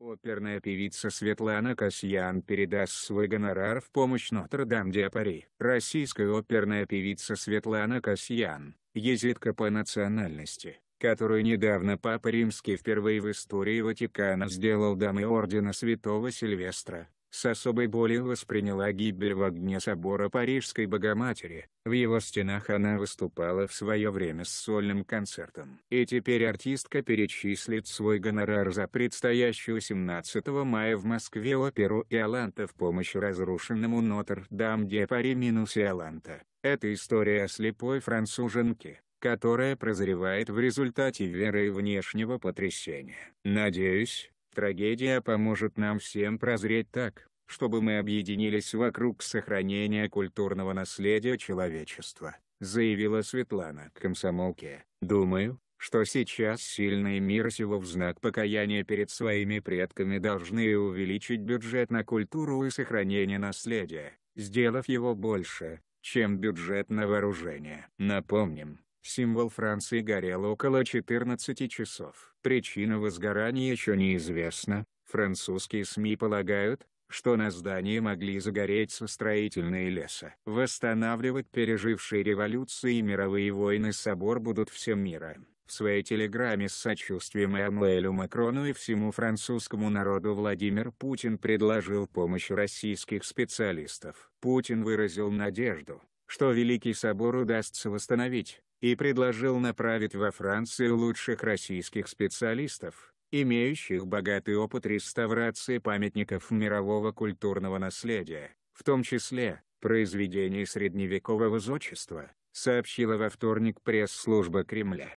Оперная певица Светлана Касьян передаст свой гонорар в помощь Нотр-Дам-де-Пари. Российская оперная певица Светлана Касьян, езидка по национальности, которую недавно Папа Римский впервые в истории Ватикана сделал дамой Ордена Святого Сильвестра, с особой болью восприняла гибель в огне собора Парижской Богоматери, в его стенах она выступала в свое время с сольным концертом. И теперь артистка перечислит свой гонорар за предстоящую 17 мая в Москве оперу «Иоланта» в помощь разрушенному Нотр-Дам-де-Пари минус «Иоланта». Это история о слепой француженке, которая прозревает в результате веры и внешнего потрясения. Надеюсь, Трагедия поможет нам всем прозреть так, чтобы мы объединились вокруг сохранения культурного наследия человечества», заявила Светлана комсомолке. «Думаю, что сейчас сильные мир сего в знак покаяния перед своими предками должны увеличить бюджет на культуру и сохранение наследия, сделав его больше, чем бюджет на вооружение. Напомним, Символ Франции горел около 14 часов. Причина возгорания еще неизвестна. Французские СМИ полагают, что на здании могли загореться строительные леса. Восстанавливать пережившие революции и мировые войны собор будут всем миром. В своей телеграмме с сочувствием Эммануэлю Макрону и всему французскому народу Владимир Путин предложил помощь российских специалистов. Путин выразил надежду, что Великий Собор удастся восстановить, и предложил направить во Францию лучших российских специалистов, имеющих богатый опыт реставрации памятников мирового культурного наследия, в том числе произведений средневекового зодчества, сообщила во вторник пресс-служба Кремля.